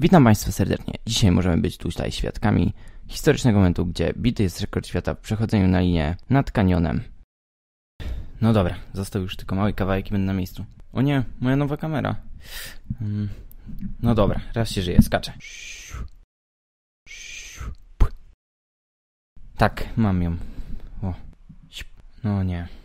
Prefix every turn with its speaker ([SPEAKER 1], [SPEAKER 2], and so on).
[SPEAKER 1] Witam Państwa serdecznie. Dzisiaj możemy być tutaj świadkami historycznego momentu, gdzie bity jest rekord świata w przechodzeniu na linię nad kanionem. No dobra, został już tylko mały kawałek i będę na miejscu. O nie, moja nowa kamera. Mm, no dobra, raz się żyje, skaczę.
[SPEAKER 2] Tak, mam ją. O. No nie.